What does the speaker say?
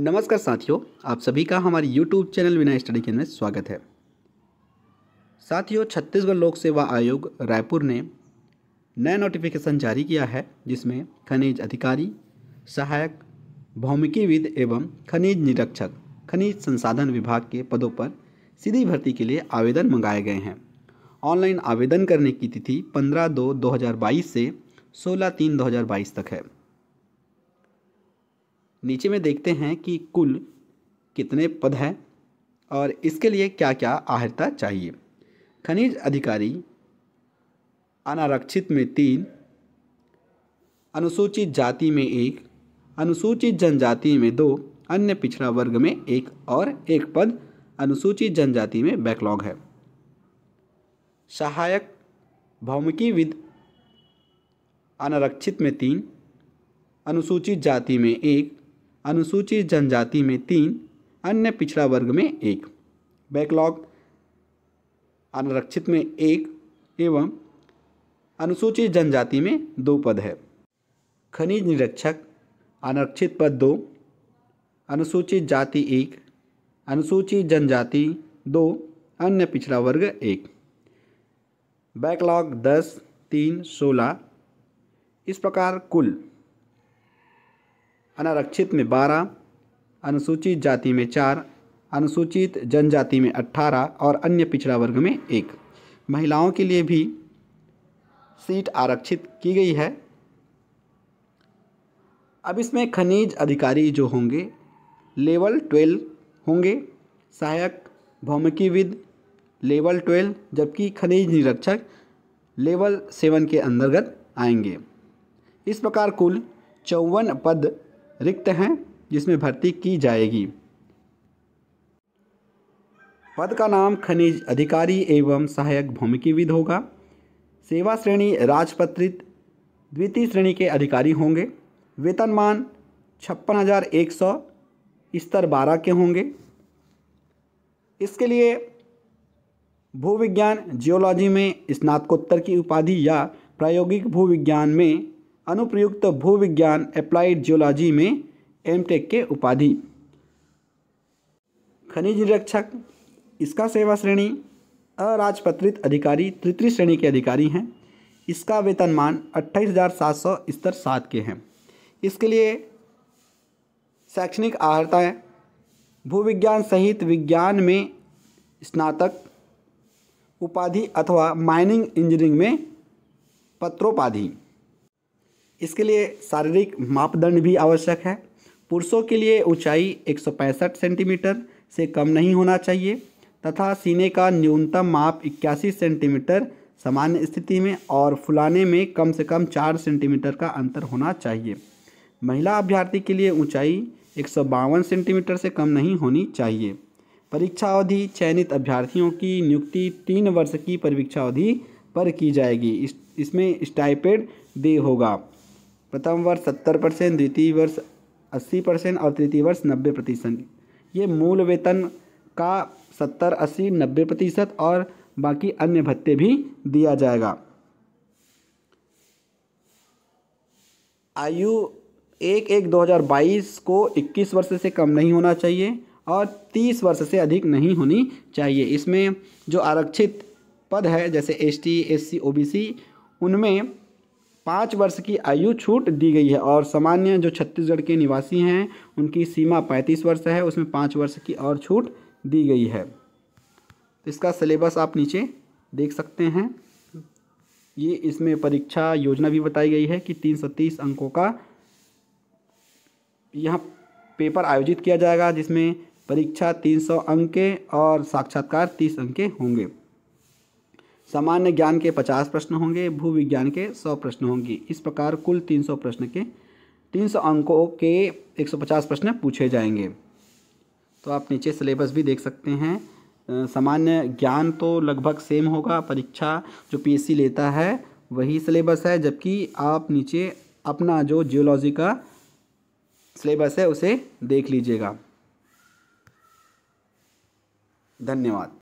नमस्कार साथियों आप सभी का हमारे यूट्यूब चैनल विना स्टडी केंद्र में स्वागत है साथियों छत्तीसगढ़ लोक सेवा आयोग रायपुर ने नया नोटिफिकेशन जारी किया है जिसमें खनिज अधिकारी सहायक भौमिकीविद एवं खनिज निरीक्षक खनिज संसाधन विभाग के पदों पर सीधी भर्ती के लिए आवेदन मंगाए गए हैं ऑनलाइन आवेदन करने की तिथि पंद्रह दो दो से सोलह तीन दो तक है नीचे में देखते हैं कि कुल कितने पद हैं और इसके लिए क्या क्या आहरता चाहिए खनिज अधिकारी अनारक्षित में तीन अनुसूचित जाति में एक अनुसूचित जनजाति में दो अन्य पिछड़ा वर्ग में एक और एक पद अनुसूचित जनजाति में बैकलॉग है सहायक भौमिकी विद अनारक्षित में तीन अनुसूचित जाति में एक अनुसूचित जनजाति में तीन अन्य पिछड़ा वर्ग में एक बैकलॉग अनरक्षित में एक एवं अनुसूचित जनजाति में दो पद है खनिज निरीक्षक अनारक्षित पद दो अनुसूचित जाति एक अनुसूचित जनजाति दो अन्य पिछड़ा वर्ग एक बैकलॉग दस तीन सोलह इस प्रकार कुल अनारक्षित में बारह अनुसूचित जाति में चार अनुसूचित जनजाति में अट्ठारह और अन्य पिछड़ा वर्ग में एक महिलाओं के लिए भी सीट आरक्षित की गई है अब इसमें खनिज अधिकारी जो होंगे लेवल ट्वेल्व होंगे सहायक भौमिकीविद लेवल ट्वेल्व जबकि खनिज निरीक्षक लेवल सेवन के अंतर्गत आएंगे इस प्रकार कुल चौवन पद रिक्त हैं जिसमें भर्ती की जाएगी पद का नाम खनिज अधिकारी एवं सहायक भूमिकीविद होगा सेवा श्रेणी राजपत्रित द्वितीय श्रेणी के अधिकारी होंगे वेतनमान छप्पन हज़ार एक सौ स्तर बारह के होंगे इसके लिए भूविज्ञान जियोलॉजी में स्नातकोत्तर की उपाधि या प्रायोगिक भूविज्ञान में अनुप्रयुक्त भूविज्ञान अप्लाइड जियोलॉजी में एमटेक के उपाधि खनिज निरीक्षक इसका सेवा श्रेणी अराजपत्रित अधिकारी तृतीय श्रेणी के अधिकारी हैं इसका वेतनमान अट्ठाईस हज़ार सात सौ स्तर सात के हैं इसके लिए शैक्षणिक आहर्ताएँ भूविज्ञान सहित विज्ञान में स्नातक उपाधि अथवा माइनिंग इंजीनियरिंग में पत्रोपाधि इसके लिए शारीरिक मापदंड भी आवश्यक है पुरुषों के लिए ऊंचाई एक सेंटीमीटर से कम नहीं होना चाहिए तथा सीने का न्यूनतम माप इक्यासी सेंटीमीटर सामान्य स्थिति में और फुलाने में कम से कम चार सेंटीमीटर का अंतर होना चाहिए महिला अभ्यर्थी के लिए ऊंचाई एक सेंटीमीटर से कम नहीं होनी चाहिए परीक्षा अवधि चयनित अभ्यर्थियों की नियुक्ति तीन वर्ष की परीक्षा अवधि पर की जाएगी इस इसमें स्टाइपेड दे होगा प्रथम वर्ष सत्तर परसेंट द्वितीय वर्ष अस्सी परसेंट और तृतीय वर्ष नब्बे प्रतिशत ये मूल वेतन का सत्तर अस्सी नब्बे प्रतिशत और बाकी अन्य भत्ते भी दिया जाएगा आयु एक एक दो हज़ार बाईस को इक्कीस वर्ष से कम नहीं होना चाहिए और तीस वर्ष से अधिक नहीं होनी चाहिए इसमें जो आरक्षित पद है जैसे S T S C O B C उनमें पाँच वर्ष की आयु छूट दी गई है और सामान्य जो छत्तीसगढ़ के निवासी हैं उनकी सीमा पैंतीस वर्ष है उसमें पाँच वर्ष की और छूट दी गई है तो इसका सिलेबस आप नीचे देख सकते हैं ये इसमें परीक्षा योजना भी बताई गई है कि तीन सौ तीस अंकों का यहाँ पेपर आयोजित किया जाएगा जिसमें परीक्षा तीन सौ अंक के और साक्षात्कार तीस अंक के होंगे सामान्य ज्ञान के पचास प्रश्न होंगे भूविज्ञान के सौ प्रश्न होंगे इस प्रकार कुल तीन सौ प्रश्न के तीन सौ अंकों के एक सौ पचास प्रश्न पूछे जाएंगे तो आप नीचे सिलेबस भी देख सकते हैं सामान्य ज्ञान तो लगभग सेम होगा परीक्षा जो पीएससी लेता है वही सिलेबस है जबकि आप नीचे अपना जो जियोलॉजी का सिलेबस है उसे देख लीजिएगा धन्यवाद